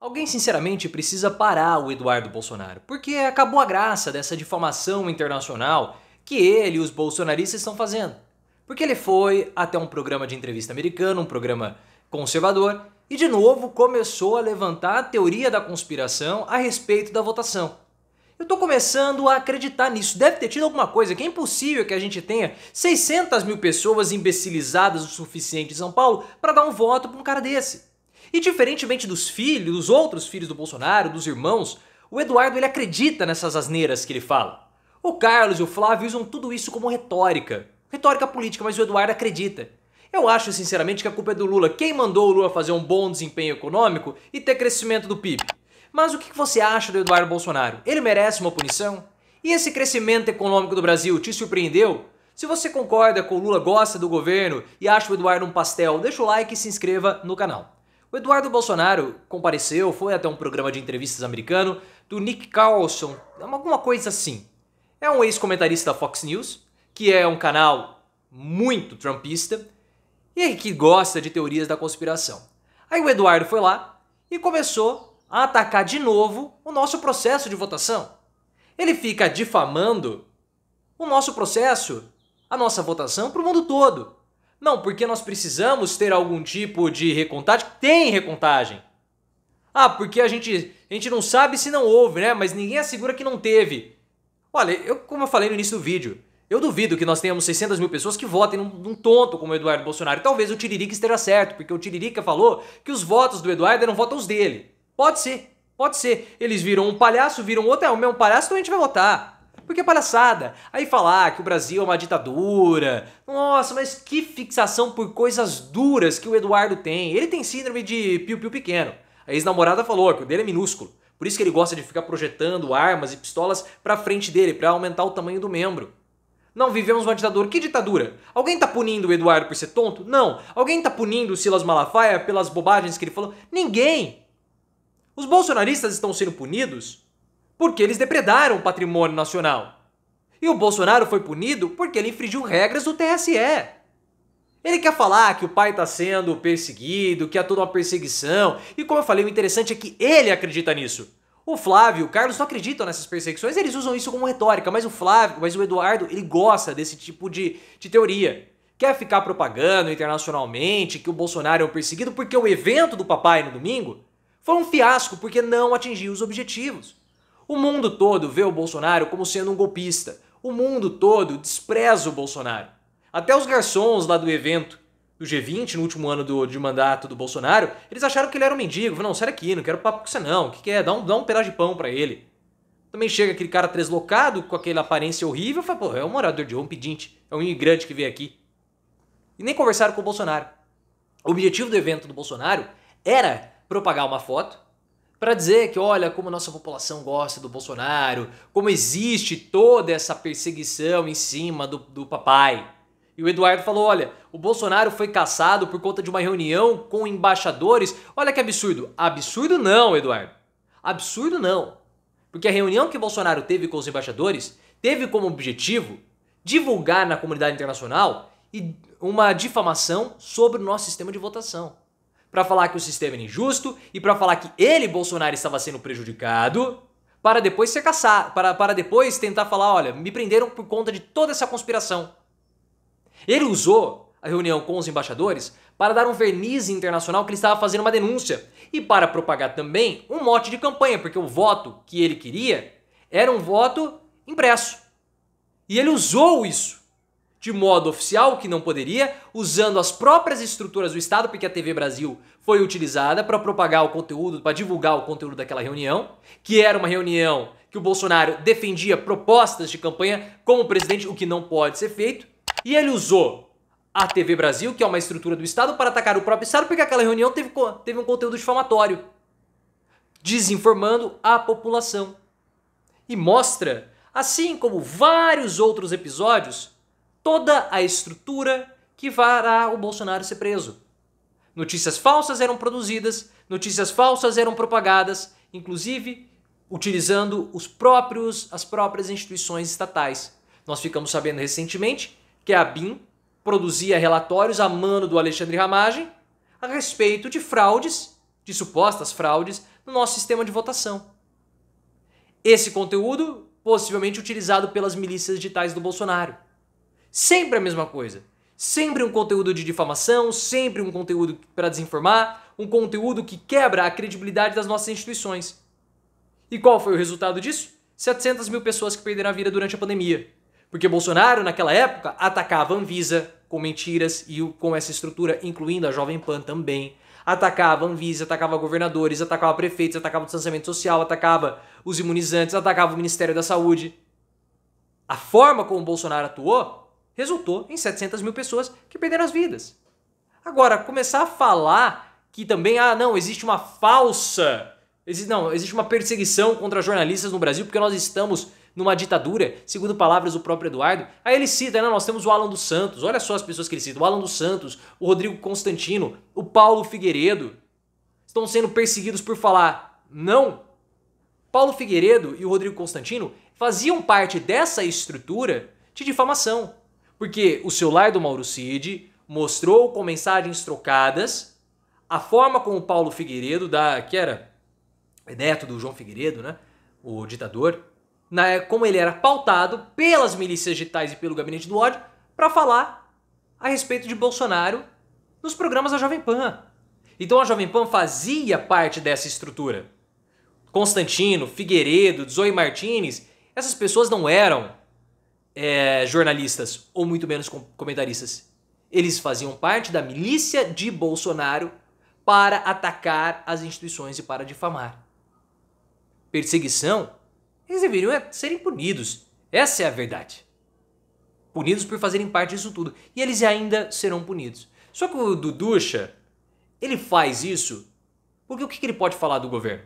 Alguém sinceramente precisa parar o Eduardo Bolsonaro, porque acabou a graça dessa difamação internacional que ele e os bolsonaristas estão fazendo. Porque ele foi até um programa de entrevista americano, um programa conservador, e de novo começou a levantar a teoria da conspiração a respeito da votação. Eu tô começando a acreditar nisso. Deve ter tido alguma coisa, que é impossível que a gente tenha 600 mil pessoas imbecilizadas o suficiente em São Paulo para dar um voto para um cara desse. E diferentemente dos filhos, dos outros filhos do Bolsonaro, dos irmãos, o Eduardo ele acredita nessas asneiras que ele fala. O Carlos e o Flávio usam tudo isso como retórica. Retórica política, mas o Eduardo acredita. Eu acho sinceramente que a culpa é do Lula. Quem mandou o Lula fazer um bom desempenho econômico e ter crescimento do PIB? Mas o que você acha do Eduardo Bolsonaro? Ele merece uma punição? E esse crescimento econômico do Brasil te surpreendeu? Se você concorda com o Lula, gosta do governo e acha o Eduardo um pastel, deixa o like e se inscreva no canal. O Eduardo Bolsonaro compareceu, foi até um programa de entrevistas americano do Nick Carlson, alguma coisa assim. É um ex-comentarista da Fox News, que é um canal muito trumpista e é que gosta de teorias da conspiração. Aí o Eduardo foi lá e começou a atacar de novo o nosso processo de votação. Ele fica difamando o nosso processo, a nossa votação para o mundo todo. Não, porque nós precisamos ter algum tipo de recontagem. Tem recontagem. Ah, porque a gente, a gente não sabe se não houve, né? Mas ninguém assegura que não teve. Olha, eu, como eu falei no início do vídeo, eu duvido que nós tenhamos 600 mil pessoas que votem num, num tonto como o Eduardo Bolsonaro. Talvez o Tiririca esteja certo, porque o Tiririca falou que os votos do Eduardo eram votos dele. Pode ser, pode ser. Eles viram um palhaço, viram outro, é o mesmo palhaço, então a gente vai votar. Porque é palhaçada. Aí falar ah, que o Brasil é uma ditadura. Nossa, mas que fixação por coisas duras que o Eduardo tem. Ele tem síndrome de piu-piu pequeno. A ex-namorada falou que o dele é minúsculo. Por isso que ele gosta de ficar projetando armas e pistolas pra frente dele, para aumentar o tamanho do membro. Não vivemos uma ditadura. Que ditadura? Alguém tá punindo o Eduardo por ser tonto? Não. Alguém tá punindo o Silas Malafaia pelas bobagens que ele falou? Ninguém. Os bolsonaristas estão sendo punidos porque eles depredaram o patrimônio nacional. E o Bolsonaro foi punido porque ele infringiu regras do TSE. Ele quer falar que o pai está sendo perseguido, que há toda uma perseguição, e como eu falei, o interessante é que ele acredita nisso. O Flávio, o Carlos não acreditam nessas perseguições, eles usam isso como retórica, mas o Flávio, mas o Eduardo, ele gosta desse tipo de, de teoria. Quer ficar propagando internacionalmente que o Bolsonaro é um perseguido porque o evento do papai no domingo foi um fiasco porque não atingiu os objetivos. O mundo todo vê o Bolsonaro como sendo um golpista. O mundo todo despreza o Bolsonaro. Até os garçons lá do evento do G20, no último ano do, de mandato do Bolsonaro, eles acharam que ele era um mendigo. Falaram, não, sai aqui, não quero papo com você não. O que, que é? Dá um, dá um pedaço de pão para ele. Também chega aquele cara deslocado, com aquela aparência horrível, e fala, pô, é um morador de um pedinte, é um imigrante que veio aqui. E nem conversaram com o Bolsonaro. O objetivo do evento do Bolsonaro era propagar uma foto para dizer que olha como nossa população gosta do Bolsonaro, como existe toda essa perseguição em cima do, do papai. E o Eduardo falou: olha, o Bolsonaro foi caçado por conta de uma reunião com embaixadores. Olha que absurdo. Absurdo não, Eduardo. Absurdo não. Porque a reunião que Bolsonaro teve com os embaixadores teve como objetivo divulgar na comunidade internacional uma difamação sobre o nosso sistema de votação para falar que o sistema era injusto e para falar que ele, Bolsonaro, estava sendo prejudicado, para depois ser caçado, para, para depois tentar falar, olha, me prenderam por conta de toda essa conspiração. Ele usou a reunião com os embaixadores para dar um verniz internacional que ele estava fazendo uma denúncia e para propagar também um mote de campanha, porque o voto que ele queria era um voto impresso. E ele usou isso de modo oficial, que não poderia, usando as próprias estruturas do Estado, porque a TV Brasil foi utilizada para propagar o conteúdo, para divulgar o conteúdo daquela reunião, que era uma reunião que o Bolsonaro defendia propostas de campanha como presidente, o que não pode ser feito, e ele usou a TV Brasil, que é uma estrutura do Estado, para atacar o próprio Estado, porque aquela reunião teve, teve um conteúdo difamatório, desinformando a população. E mostra, assim como vários outros episódios, toda a estrutura que fará o Bolsonaro ser preso. Notícias falsas eram produzidas, notícias falsas eram propagadas, inclusive utilizando os próprios as próprias instituições estatais. Nós ficamos sabendo recentemente que a BIM produzia relatórios a mano do Alexandre Ramagem a respeito de fraudes, de supostas fraudes no nosso sistema de votação. Esse conteúdo possivelmente utilizado pelas milícias digitais do Bolsonaro. Sempre a mesma coisa. Sempre um conteúdo de difamação, sempre um conteúdo para desinformar, um conteúdo que quebra a credibilidade das nossas instituições. E qual foi o resultado disso? 700 mil pessoas que perderam a vida durante a pandemia. Porque Bolsonaro, naquela época, atacava a Anvisa com mentiras e com essa estrutura, incluindo a Jovem Pan também. Atacava a Anvisa, atacava governadores, atacava prefeitos, atacava o distanciamento social, atacava os imunizantes, atacava o Ministério da Saúde. A forma como Bolsonaro atuou resultou em 700 mil pessoas que perderam as vidas. Agora, começar a falar que também, ah, não, existe uma falsa. Existe, não, existe uma perseguição contra jornalistas no Brasil porque nós estamos numa ditadura, segundo palavras do próprio Eduardo. Aí ele cita, né, nós temos o Alan dos Santos, olha só as pessoas que ele cita: o Alan dos Santos, o Rodrigo Constantino, o Paulo Figueiredo. Estão sendo perseguidos por falar não. Paulo Figueiredo e o Rodrigo Constantino faziam parte dessa estrutura de difamação. Porque o celular do Mauro Cid mostrou com mensagens trocadas a forma como o Paulo Figueiredo, da, que era neto do João Figueiredo, né, o ditador, na, como ele era pautado pelas milícias digitais e pelo gabinete do ódio para falar a respeito de Bolsonaro nos programas da Jovem Pan. Então a Jovem Pan fazia parte dessa estrutura. Constantino, Figueiredo, Zoe Martinez, essas pessoas não eram é, jornalistas ou muito menos comentaristas. Eles faziam parte da milícia de Bolsonaro para atacar as instituições e para difamar. Perseguição? Eles deveriam é, serem punidos. Essa é a verdade. Punidos por fazerem parte disso tudo. E eles ainda serão punidos. Só que o Duducha, ele faz isso porque o que ele pode falar do governo?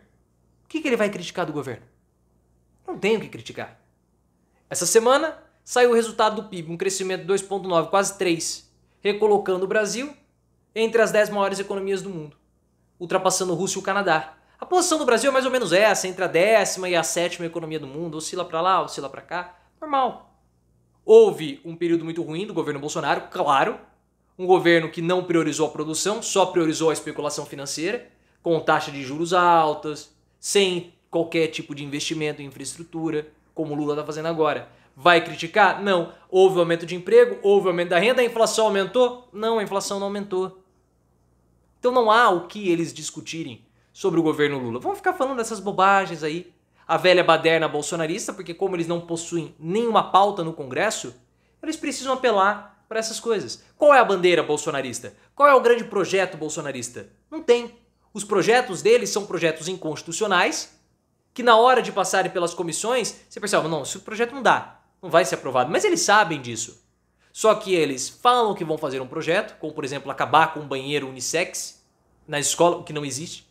O que ele vai criticar do governo? Não tem o que criticar. Essa semana, saiu o resultado do PIB, um crescimento de 2,9, quase 3, recolocando o Brasil entre as 10 maiores economias do mundo, ultrapassando o Rússia e o Canadá. A posição do Brasil é mais ou menos essa, entre a décima e a sétima economia do mundo, oscila para lá, oscila para cá, normal. Houve um período muito ruim do governo Bolsonaro, claro, um governo que não priorizou a produção, só priorizou a especulação financeira, com taxa de juros altas, sem qualquer tipo de investimento em infraestrutura, como o Lula está fazendo agora. Vai criticar? Não. Houve aumento de emprego, houve aumento da renda, a inflação aumentou? Não, a inflação não aumentou. Então não há o que eles discutirem sobre o governo Lula. Vão ficar falando dessas bobagens aí. A velha baderna bolsonarista, porque como eles não possuem nenhuma pauta no Congresso, eles precisam apelar para essas coisas. Qual é a bandeira bolsonarista? Qual é o grande projeto bolsonarista? Não tem. Os projetos deles são projetos inconstitucionais, que na hora de passarem pelas comissões, você percebe, não, esse projeto não dá não vai ser aprovado. Mas eles sabem disso. Só que eles falam que vão fazer um projeto, como por exemplo acabar com um banheiro unissex na escola, o que não existe.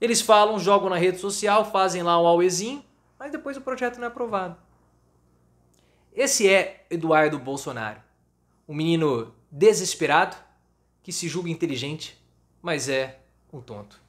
Eles falam, jogam na rede social, fazem lá um auezinho, mas depois o projeto não é aprovado. Esse é Eduardo Bolsonaro, um menino desesperado que se julga inteligente, mas é um tonto.